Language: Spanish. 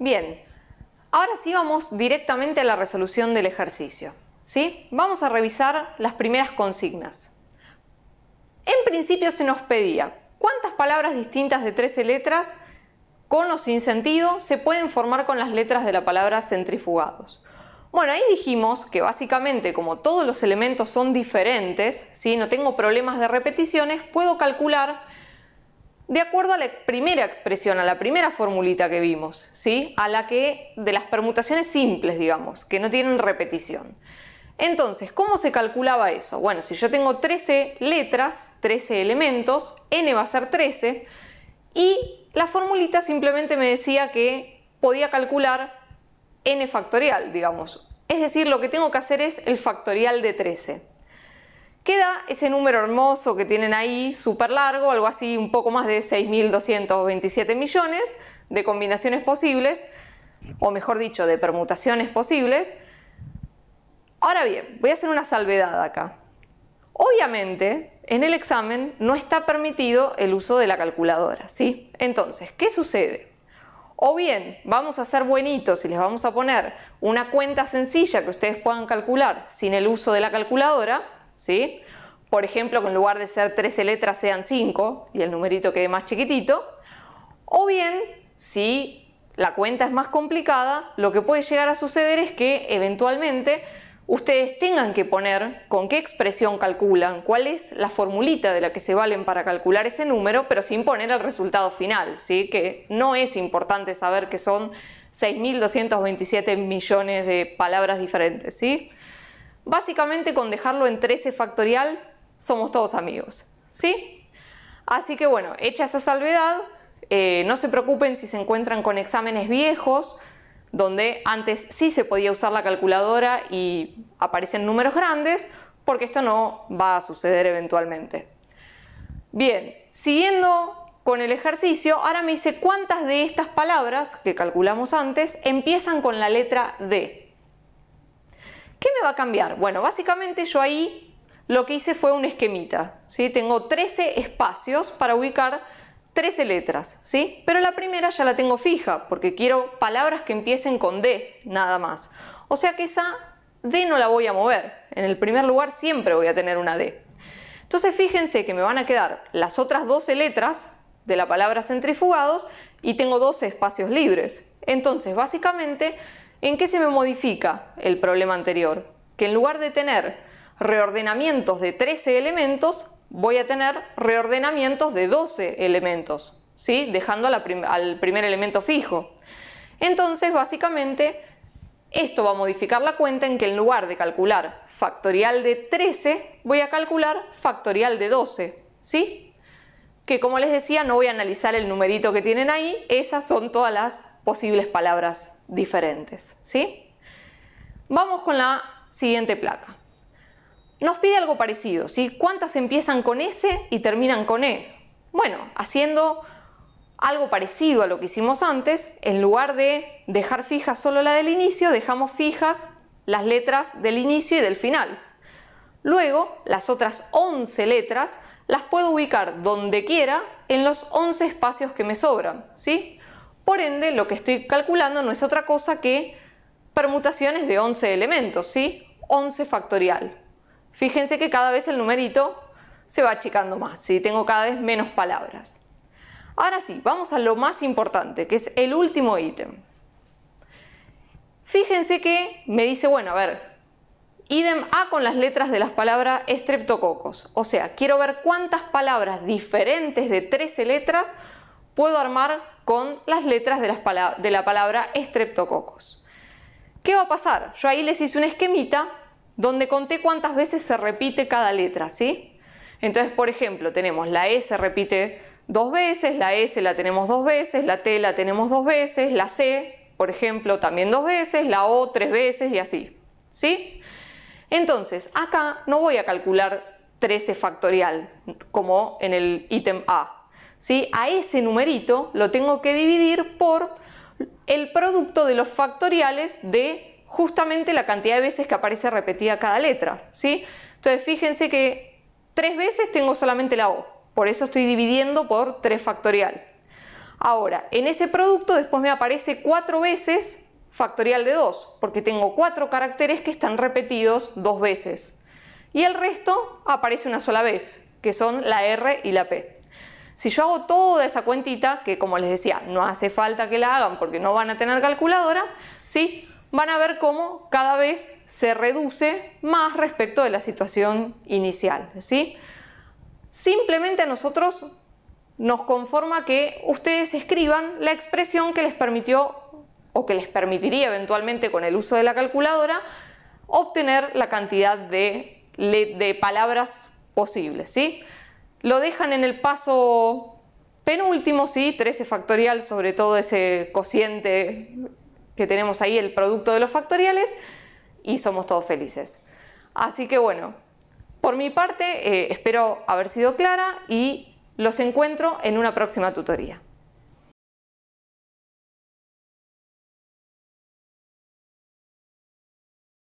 Bien, ahora sí vamos directamente a la resolución del ejercicio. ¿sí? Vamos a revisar las primeras consignas. En principio se nos pedía cuántas palabras distintas de 13 letras con o sin sentido se pueden formar con las letras de la palabra centrifugados. Bueno, ahí dijimos que básicamente como todos los elementos son diferentes, no tengo problemas de repeticiones, puedo calcular de acuerdo a la primera expresión, a la primera formulita que vimos, ¿sí? A la que de las permutaciones simples, digamos, que no tienen repetición. Entonces, ¿cómo se calculaba eso? Bueno, si yo tengo 13 letras, 13 elementos, n va a ser 13 y la formulita simplemente me decía que podía calcular n factorial, digamos. Es decir, lo que tengo que hacer es el factorial de 13 queda ese número hermoso que tienen ahí, súper largo, algo así, un poco más de 6.227 millones de combinaciones posibles, o mejor dicho, de permutaciones posibles. Ahora bien, voy a hacer una salvedad acá. Obviamente, en el examen no está permitido el uso de la calculadora, ¿sí? Entonces, ¿qué sucede? O bien, vamos a ser buenitos y les vamos a poner una cuenta sencilla que ustedes puedan calcular sin el uso de la calculadora, ¿sí? Por ejemplo, que en lugar de ser 13 letras sean 5 y el numerito quede más chiquitito. O bien, si la cuenta es más complicada, lo que puede llegar a suceder es que eventualmente ustedes tengan que poner con qué expresión calculan, cuál es la formulita de la que se valen para calcular ese número, pero sin poner el resultado final, ¿sí? que no es importante saber que son 6.227 millones de palabras diferentes. ¿sí? Básicamente con dejarlo en 13 factorial somos todos amigos, ¿sí? Así que bueno, hecha esa salvedad, eh, no se preocupen si se encuentran con exámenes viejos, donde antes sí se podía usar la calculadora y aparecen números grandes, porque esto no va a suceder eventualmente. Bien, siguiendo con el ejercicio, ahora me dice cuántas de estas palabras que calculamos antes empiezan con la letra D. ¿Qué me va a cambiar? Bueno, básicamente yo ahí lo que hice fue un esquemita. ¿sí? Tengo 13 espacios para ubicar 13 letras, ¿sí? Pero la primera ya la tengo fija, porque quiero palabras que empiecen con D, nada más. O sea que esa D no la voy a mover. En el primer lugar siempre voy a tener una D. Entonces fíjense que me van a quedar las otras 12 letras de la palabra centrifugados y tengo 12 espacios libres. Entonces, básicamente, ¿En qué se me modifica el problema anterior? Que en lugar de tener reordenamientos de 13 elementos, voy a tener reordenamientos de 12 elementos, ¿sí? dejando al primer elemento fijo. Entonces, básicamente, esto va a modificar la cuenta en que en lugar de calcular factorial de 13, voy a calcular factorial de 12. ¿Sí? que como les decía no voy a analizar el numerito que tienen ahí, esas son todas las posibles palabras diferentes. ¿sí? Vamos con la siguiente placa. Nos pide algo parecido, ¿sí? ¿Cuántas empiezan con S y terminan con E? Bueno, haciendo algo parecido a lo que hicimos antes, en lugar de dejar fija solo la del inicio, dejamos fijas las letras del inicio y del final. Luego, las otras 11 letras las puedo ubicar donde quiera en los 11 espacios que me sobran, ¿sí? Por ende, lo que estoy calculando no es otra cosa que permutaciones de 11 elementos, ¿sí? 11 factorial. Fíjense que cada vez el numerito se va achicando más, ¿sí? Tengo cada vez menos palabras. Ahora sí, vamos a lo más importante, que es el último ítem. Fíjense que me dice, bueno, a ver, Idem A con las letras de las palabras estreptococos. O sea, quiero ver cuántas palabras diferentes de 13 letras puedo armar con las letras de, la palabra estreptococos. ¿Qué va a pasar? Yo ahí les hice un esquemita donde conté cuántas veces se repite cada letra, ¿sí? Entonces, por ejemplo, tenemos la e S repite dos veces, la S la tenemos dos veces, la T la tenemos dos veces, la C, por ejemplo, también dos veces, la O tres veces y así, ¿sí? Entonces, acá no voy a calcular 13 factorial como en el ítem A. ¿sí? A ese numerito lo tengo que dividir por el producto de los factoriales de justamente la cantidad de veces que aparece repetida cada letra. ¿sí? Entonces, fíjense que tres veces tengo solamente la O, por eso estoy dividiendo por 3 factorial. Ahora, en ese producto después me aparece cuatro veces factorial de 2, porque tengo cuatro caracteres que están repetidos dos veces. Y el resto aparece una sola vez, que son la R y la P. Si yo hago toda esa cuentita, que como les decía, no hace falta que la hagan porque no van a tener calculadora, ¿sí? van a ver cómo cada vez se reduce más respecto de la situación inicial. ¿sí? Simplemente a nosotros nos conforma que ustedes escriban la expresión que les permitió o que les permitiría eventualmente con el uso de la calculadora obtener la cantidad de, palabras posibles. ¿sí? Lo dejan en el paso penúltimo, ¿sí? 13 factorial sobre todo ese cociente que tenemos ahí, el producto de los factoriales, y somos todos felices. Así que bueno, por mi parte eh, espero haber sido clara y los encuentro en una próxima tutoría.